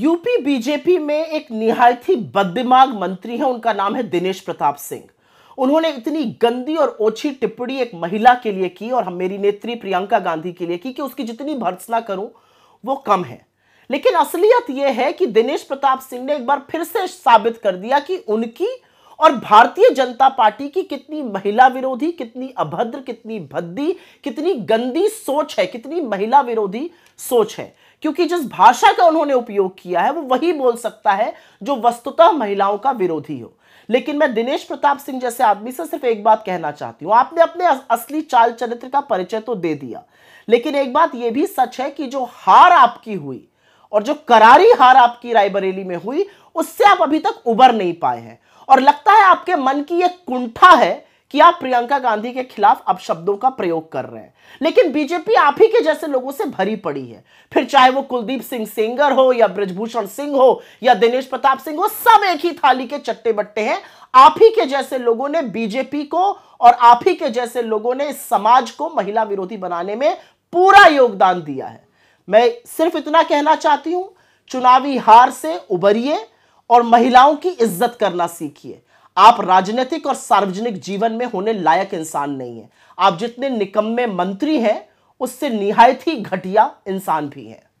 UP BJP में एक निहायती बददिमाग मंत्री है उनका नाम है दिनेश प्रताप सिंह उन्होंने इतनी गंदी और ओछी टिप्पणी एक महिला के लिए की और हम मेरी नेत्री प्रियंका गांधी के लिए की कि उसकी जितनी भर्सना करूं वो कम है लेकिन असलियत यह है कि दिनेश प्रताप सिंह ने एक बार फिर से साबित कर दिया कि उनकी और भारतीय जनता पार्टी की कितनी महिला विरोधी कितनी अभद्र कितनी भद्दी कितनी गंदी सोच है कितनी महिला विरोधी सोच है क्योंकि जिस भाषा का उन्होंने उपयोग किया है वो वही बोल सकता है जो वस्तुतः महिलाओं का विरोधी हो लेकिन मैं दिनेश प्रताप सिंह जैसे आदमी से सिर्फ एक बात कहना चाहती हूं आपने अपने असली चाल चरित्र का परिचय तो दे दिया लेकिन एक बात यह भी सच है कि जो हार आपकी हुई और जो करारी हार आपकी रायबरेली में हुई उससे आप अभी तक उबर नहीं पाए हैं और लगता है आपके मन की एक कुंठा है कि आप प्रियंका गांधी के खिलाफ शब्दों का प्रयोग कर रहे हैं लेकिन बीजेपी आप ही के जैसे लोगों से भरी पड़ी है फिर चाहे वो कुलदीप सिंह सेंगर हो या ब्रजभूषण सिंह हो या दिनेश प्रताप सिंह हो सब एक ही थाली के चट्टे बट्टे हैं आप ही के जैसे लोगों ने बीजेपी को और आप ही के जैसे लोगों ने इस समाज को महिला विरोधी बनाने में पूरा योगदान दिया है मैं सिर्फ इतना कहना चाहती हूं चुनावी हार से उबरिए और महिलाओं की इज्जत करना सीखिए आप राजनीतिक और सार्वजनिक जीवन में होने लायक इंसान नहीं है आप जितने निकम्मे मंत्री हैं उससे निहायत ही घटिया इंसान भी हैं